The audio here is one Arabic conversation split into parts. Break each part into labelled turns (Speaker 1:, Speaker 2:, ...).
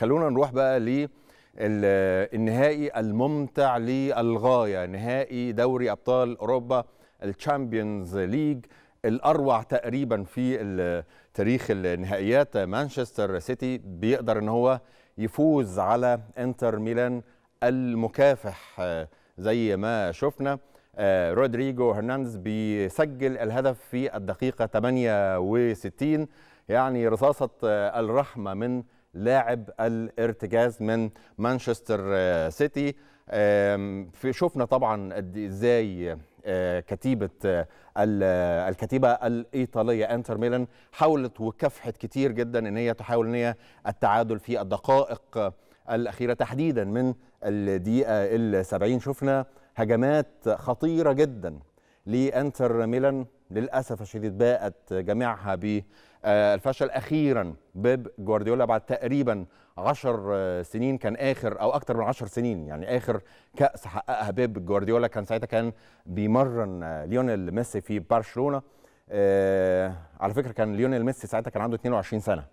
Speaker 1: خلونا نروح بقى للنهائي الممتع للغايه نهائي دوري ابطال اوروبا الشامبيونز ليج الاروع تقريبا في تاريخ النهائيات مانشستر سيتي بيقدر ان هو يفوز على انتر ميلان المكافح زي ما شفنا آه، رودريجو هرنانديز بيسجل الهدف في الدقيقه 68 يعني رصاصه آه، الرحمه من لاعب الارتكاز من مانشستر سيتي في شفنا طبعا ازاي آه، كتيبه آه، الكتيبه الايطاليه انتر ميلان حاولت وكافحت كتير جدا ان هي تحاول ان هي التعادل في الدقائق الاخيره تحديدا من الدقيقه ال 70 شفنا هجمات خطيره جدا لانتر ميلان للاسف الشديد باءت جميعها بالفشل اخيرا بيب جوارديولا بعد تقريبا 10 سنين كان اخر او اكثر من 10 سنين يعني اخر كاس حققها بيب جوارديولا كان ساعتها كان بيمرن ليونيل ميسي في برشلونه آه، على فكره كان ليونيل ميسي ساعتها كان عنده 22 سنه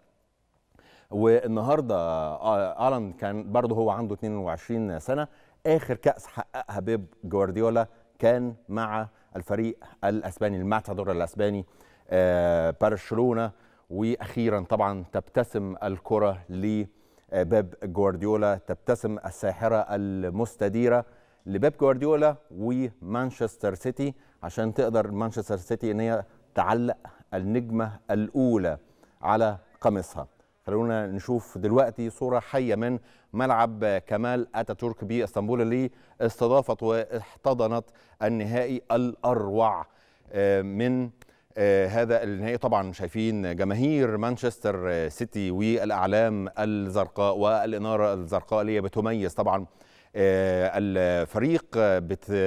Speaker 1: والنهارده آه، الان كان برضه هو عنده 22 سنه اخر كاس حققها بيب جوارديولا كان مع الفريق الاسباني الماتادور الاسباني آه، برشلونه واخيرا طبعا تبتسم الكره لباب جوارديولا تبتسم الساحره المستديره لباب جوارديولا ومانشستر سيتي عشان تقدر مانشستر سيتي ان هي تعلق النجمه الاولى على قميصها خلونا نشوف دلوقتي صورة حية من ملعب كمال أتاتورك باسطنبول اللي استضافت واحتضنت النهائي الأروع آه، من آه، هذا النهائي طبعا شايفين جماهير مانشستر سيتي والأعلام الزرقاء والإنارة الزرقاء اللي بتميز طبعا آه، الفريق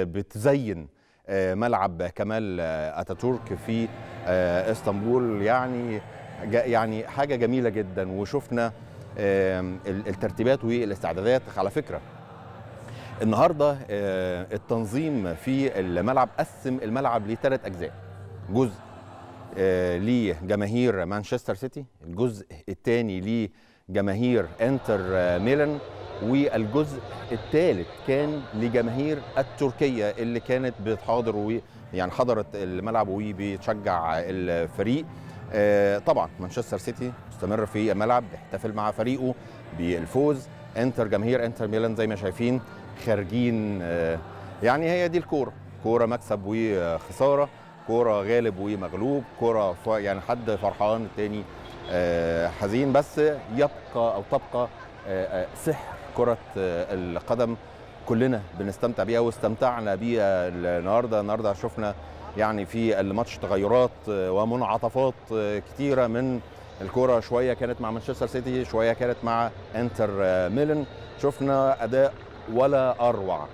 Speaker 1: بتزين ملعب كمال أتاتورك في اسطنبول يعني يعني حاجه جميله جدا وشفنا الترتيبات والاستعدادات على فكره النهارده آه، التنظيم في الملعب قسم الملعب لثلاث اجزاء جزء آه، لجماهير مانشستر سيتي الجزء الثاني لجماهير انتر ميلان والجزء الثالث كان لجماهير التركيه اللي كانت بتحاضر يعني حضرت الملعب وبتشجع الفريق آه، طبعا مانشستر سيتي مستمر في الملعب بيحتفل مع فريقه بالفوز انتر جماهير انتر ميلان زي ما شايفين خارجين آه، يعني هي دي الكوره كوره مكسب وخساره كوره غالب ومغلوب كوره يعني حد فرحان التاني آه، حزين بس يبقى او تبقى سحر كره القدم كلنا بنستمتع بيها واستمتعنا بيها النهارده النهارده شفنا يعني في الماتش تغيرات ومنعطفات كتيره من الكرة شويه كانت مع مانشستر سيتي شويه كانت مع انتر ميلان شفنا اداء ولا اروع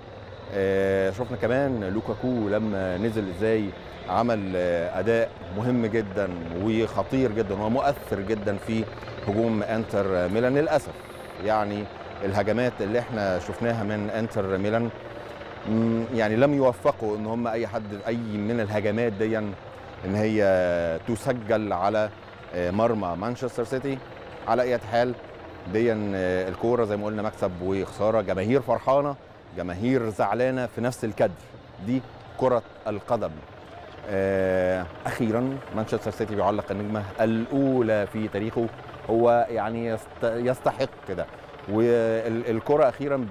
Speaker 1: آه، شفنا كمان لوكاكو لما نزل ازاي عمل اداء مهم جدا وخطير جدا ومؤثر جدا في هجوم انتر ميلان للاسف يعني الهجمات اللي احنا شفناها من انتر ميلان يعني لم يوفقوا ان هم اي حد اي من الهجمات دي ان هي تسجل على آه، مرمى مانشستر سيتي على اي حال دي آه، الكوره زي ما قلنا مكسب وخساره جماهير فرحانه جماهير زعلانه في نفس الكدر دي كره القدم آه، اخيرا مانشستر سيتي بيعلق النجمه الاولى في تاريخه هو يعني يستحق ده والكره اخيرا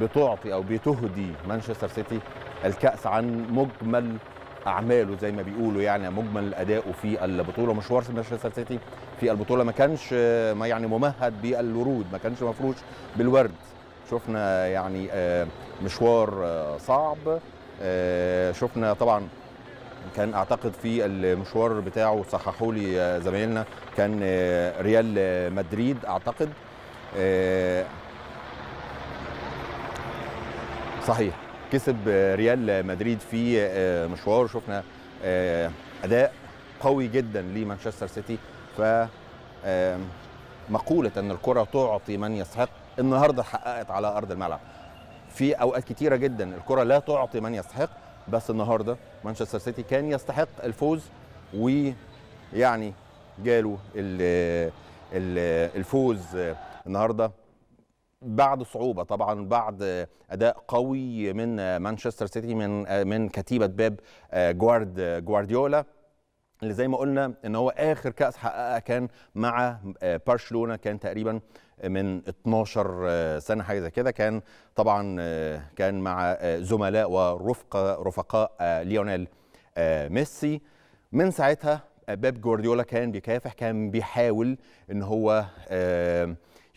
Speaker 1: بتعطي او بتهدي مانشستر سيتي الكاس عن مجمل اعماله زي ما بيقولوا يعني مجمل اداؤه في البطوله مشوار مانشستر سيتي في البطوله ما كانش ما يعني ممهد بالورود ما كانش مفروش بالورد شفنا يعني آه، مشوار آه، صعب آه، شفنا طبعا كان اعتقد في المشوار بتاعه صححوا لي زمايلنا كان ريال مدريد اعتقد آه، صحيح كسب ريال مدريد في آه، مشوار شفنا آه، اداء قوي جدا لمانشستر سيتي ف مقوله ان الكره تعطي من يستحق النهارده حققت على ارض الملعب في اوقات كتيره جدا الكره لا تعطي من يستحق بس النهارده مانشستر سيتي كان يستحق الفوز ويعني جاله الفوز النهارده بعد صعوبه طبعا بعد اداء قوي من مانشستر سيتي من من كتيبه باب آه، جوارد آه، جوارديولا اللي زي ما قلنا ان هو اخر كاس حققها كان مع آه، برشلونه كان تقريبا من 12 سنه حاجه زي كده كان طبعا كان مع زملاء ورفقه رفقاء ليونيل ميسي من ساعتها باب جوارديولا كان بيكافح كان بيحاول ان هو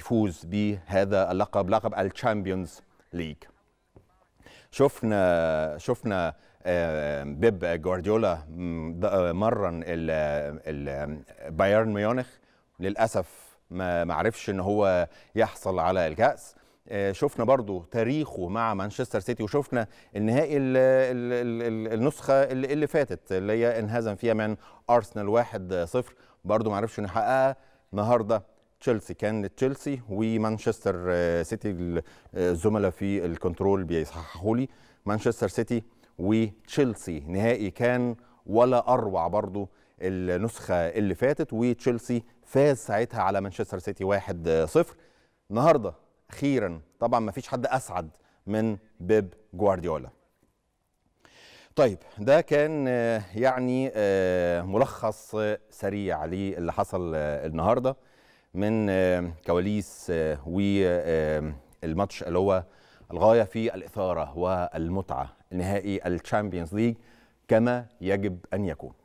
Speaker 1: يفوز بهذا اللقب لقب الشامبيونز ليج شفنا شفنا آه، بيب جوارديولا آه، مرن بايرن ميونخ للاسف ما عرفش ان هو يحصل على الكاس آه، شفنا برضو تاريخه مع مانشستر سيتي وشفنا النهائي النسخه اللي فاتت اللي هي انهزم فيها من ارسنال 1-0 برضو ما عرفش انه يحققها النهارده تشيلسي كان لتشيلسي ومانشستر آه، سيتي آه، الزملاء في الكنترول بيصححوا لي مانشستر سيتي وتشيلسي نهائي كان ولا اروع برضو النسخه اللي فاتت وتشيلسي فاز ساعتها على مانشستر سيتي 1-0 النهارده اخيرا طبعا ما فيش حد اسعد من بيب جوارديولا طيب ده كان آه، يعني ملخص سريع للي حصل النهارده من آه، كواليس آه، والماتش اللي هو الغايه في الاثاره والمتعه نهائي الشامبيونز ليج كما يجب ان يكون